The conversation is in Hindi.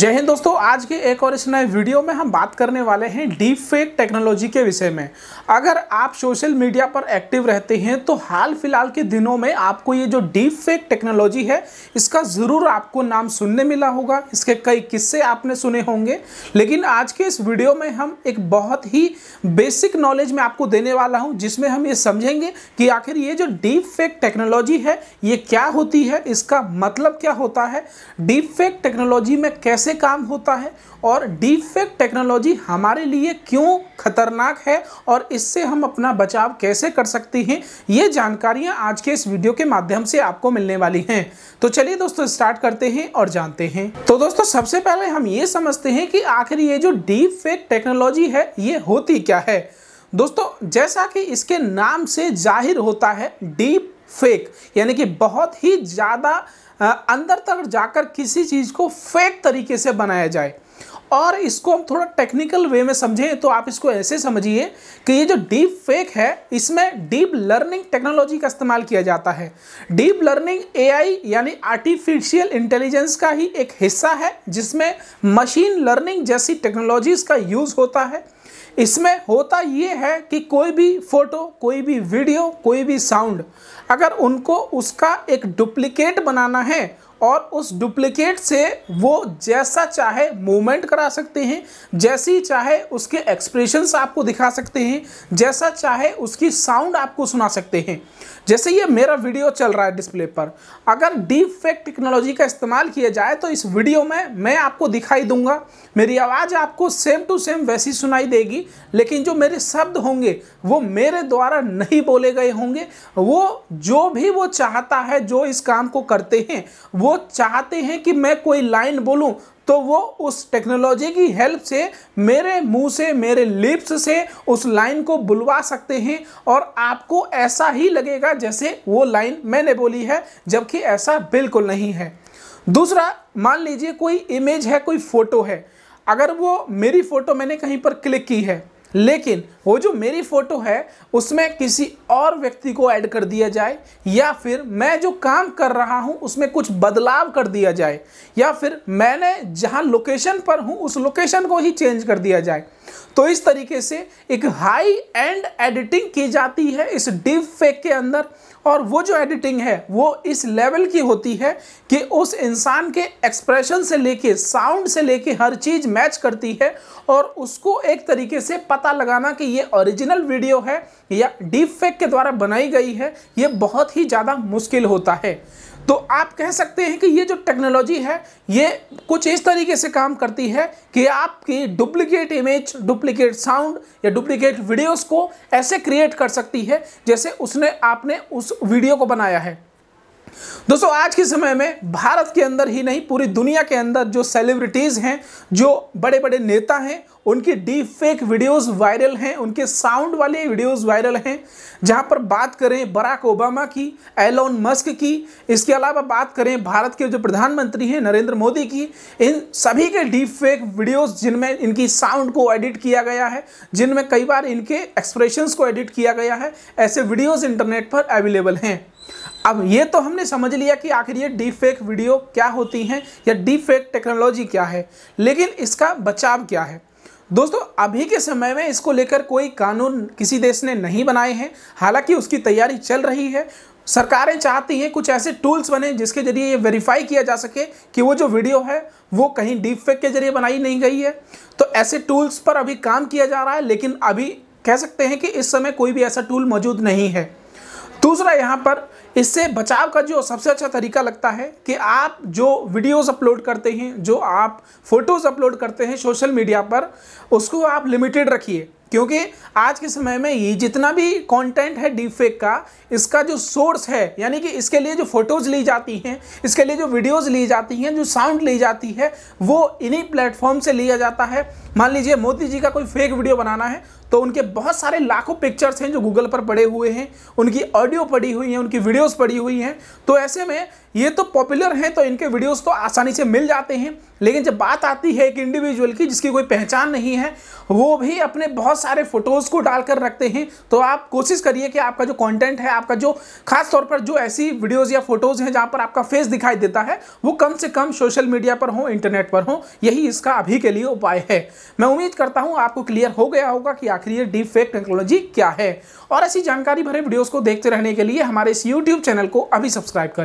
जय हिंद दोस्तों आज के एक और इस नए वीडियो में हम बात करने वाले हैं डीप फेक टेक्नोलॉजी के विषय में अगर आप सोशल मीडिया पर एक्टिव रहते हैं तो हाल फिलहाल के दिनों में आपको ये जो डीप फेक टेक्नोलॉजी है इसका ज़रूर आपको नाम सुनने मिला होगा इसके कई किस्से आपने सुने होंगे लेकिन आज के इस वीडियो में हम एक बहुत ही बेसिक नॉलेज में आपको देने वाला हूँ जिसमें हम ये समझेंगे कि आखिर ये जो डीप फेक टेक्नोलॉजी है ये क्या होती है इसका मतलब क्या होता है डीप फेक टेक्नोलॉजी में कैसे कैसे काम होता है और डीप फेक टेक्नोलॉजी हमारे लिए क्यों खतरनाक है और इससे हम अपना बचाव कैसे कर सकते हैं ये जानकारियां आज के इस वीडियो के माध्यम से आपको मिलने वाली हैं तो चलिए दोस्तों स्टार्ट करते हैं और जानते हैं तो दोस्तों सबसे पहले हम ये समझते हैं कि आखिर ये जो डीप फेक टेक्नोलॉजी है ये होती क्या है दोस्तों जैसा कि इसके नाम से जाहिर होता है डीप फेक यानी कि बहुत ही ज़्यादा अंदर तक जाकर किसी चीज़ को फेक तरीके से बनाया जाए और इसको हम थोड़ा टेक्निकल वे में समझें तो आप इसको ऐसे समझिए कि ये जो डीप फेक है इसमें डीप लर्निंग टेक्नोलॉजी का इस्तेमाल किया जाता है डीप लर्निंग एआई यानी आर्टिफिशियल इंटेलिजेंस का ही एक हिस्सा है जिसमें मशीन लर्निंग जैसी टेक्नोलॉजीज़ का यूज़ होता है इसमें होता ये है कि कोई भी फ़ोटो कोई भी वीडियो कोई भी साउंड अगर उनको उसका एक डुप्लिकेट बनाना है और उस डुप्लीकेट से वो जैसा चाहे मूवमेंट करा सकते हैं जैसी चाहे उसके एक्सप्रेशंस आपको दिखा सकते हैं जैसा चाहे उसकी साउंड आपको सुना सकते हैं जैसे ये मेरा वीडियो चल रहा है डिस्प्ले पर अगर डीप फेक टेक्नोलॉजी का इस्तेमाल किया जाए तो इस वीडियो में मैं आपको दिखाई दूंगा मेरी आवाज़ आपको सेम टू सेम वैसी सुनाई देगी लेकिन जो मेरे शब्द होंगे वो मेरे द्वारा नहीं बोले गए होंगे वो जो भी वो चाहता है जो इस काम को करते हैं वो चाहते हैं कि मैं कोई लाइन बोलूं तो वो उस टेक्नोलॉजी की हेल्प से मेरे मुंह से मेरे लिप्स से उस लाइन को बुलवा सकते हैं और आपको ऐसा ही लगेगा जैसे वो लाइन मैंने बोली है जबकि ऐसा बिल्कुल नहीं है दूसरा मान लीजिए कोई इमेज है कोई फ़ोटो है अगर वो मेरी फ़ोटो मैंने कहीं पर क्लिक की है लेकिन वो जो मेरी फ़ोटो है उसमें किसी और व्यक्ति को ऐड कर दिया जाए या फिर मैं जो काम कर रहा हूँ उसमें कुछ बदलाव कर दिया जाए या फिर मैंने जहाँ लोकेशन पर हूँ उस लोकेशन को ही चेंज कर दिया जाए तो इस तरीके से एक हाई एंड एडिटिंग की जाती है इस डीप फेक के अंदर और वो जो एडिटिंग है वो इस लेवल की होती है कि उस इंसान के एक्सप्रेशन से लेके साउंड से लेके हर चीज़ मैच करती है और उसको एक तरीके से पता लगाना कि ये ओरिजिनल वीडियो है या डीप फेक के द्वारा बनाई गई है ये बहुत ही ज़्यादा मुश्किल होता है तो आप कह सकते हैं कि ये जो टेक्नोलॉजी है ये कुछ इस तरीके से काम करती है कि आपकी डुप्लीकेट इमेज डुप्लीकेट साउंड या डुप्लीकेट वीडियोस को ऐसे क्रिएट कर सकती है जैसे उसने आपने उस वीडियो को बनाया है दोस्तों आज के समय में भारत के अंदर ही नहीं पूरी दुनिया के अंदर जो सेलिब्रिटीज़ हैं जो बड़े बड़े नेता हैं उनकी डीप फेक वीडियोस वायरल हैं उनके साउंड वाले वीडियोस वायरल हैं जहां पर बात करें बराक ओबामा की एलोन मस्क की इसके अलावा बात करें भारत के जो प्रधानमंत्री हैं नरेंद्र मोदी की इन सभी के डीप फेक वीडियोज़ जिनमें इनकी साउंड को एडिट किया गया है जिनमें कई बार इनके एक्सप्रेशंस को एडिट किया गया है ऐसे वीडियोज़ इंटरनेट पर अवेलेबल हैं अब ये तो हमने समझ लिया कि आखिर ये डीप फेक वीडियो क्या होती हैं या डीप फेक टेक्नोलॉजी क्या है लेकिन इसका बचाव क्या है दोस्तों अभी के समय में इसको लेकर कोई कानून किसी देश ने नहीं बनाए हैं हालांकि उसकी तैयारी चल रही है सरकारें चाहती हैं कुछ ऐसे टूल्स बने जिसके जरिए ये वेरीफाई किया जा सके कि वो जो वीडियो है वो कहीं डीप फेक के जरिए बनाई नहीं गई है तो ऐसे टूल्स पर अभी काम किया जा रहा है लेकिन अभी कह सकते हैं कि इस समय कोई भी ऐसा टूल मौजूद नहीं है दूसरा यहाँ पर इससे बचाव का जो सबसे अच्छा तरीका लगता है कि आप जो वीडियोस अपलोड करते हैं जो आप फोटोज़ अपलोड करते हैं सोशल मीडिया पर उसको आप लिमिटेड रखिए क्योंकि आज के समय में ये जितना भी कंटेंट है डीप फेक का इसका जो सोर्स है यानी कि इसके लिए जो फोटोज ली जाती हैं इसके लिए जो वीडियोज ली जाती हैं जो साउंड ली जाती है वो इन्हीं प्लेटफॉर्म से लिया जाता है मान लीजिए मोदी जी का कोई फेक वीडियो बनाना है तो उनके बहुत सारे लाखों पिक्चर्स हैं जो गूगल पर पड़े हुए हैं उनकी ऑडियो पड़ी हुई है उनकी वीडियोस पड़ी हुई हैं तो ऐसे में ये तो पॉपुलर हैं तो इनके वीडियोस तो आसानी से मिल जाते हैं लेकिन जब बात आती है एक इंडिविजुअल की जिसकी कोई पहचान नहीं है वो भी अपने बहुत सारे फोटोज़ को डालकर रखते हैं तो आप कोशिश करिए कि आपका जो कंटेंट है आपका जो खास तौर पर जो ऐसी वीडियोज़ या फोटोज़ हैं जहां पर आपका फेस दिखाई देता है वो कम से कम सोशल मीडिया पर हो इंटरनेट पर हो यही इसका अभी के लिए उपाय है मैं उम्मीद करता हूं आपको क्लियर हो गया होगा कि आखिर ये डीप फेक टेक्नोलॉजी क्या है और ऐसी जानकारी भरे वीडियोज़ को देखते रहने के लिए हमारे इस यूट्यूब चैनल को अभी सब्सक्राइब करें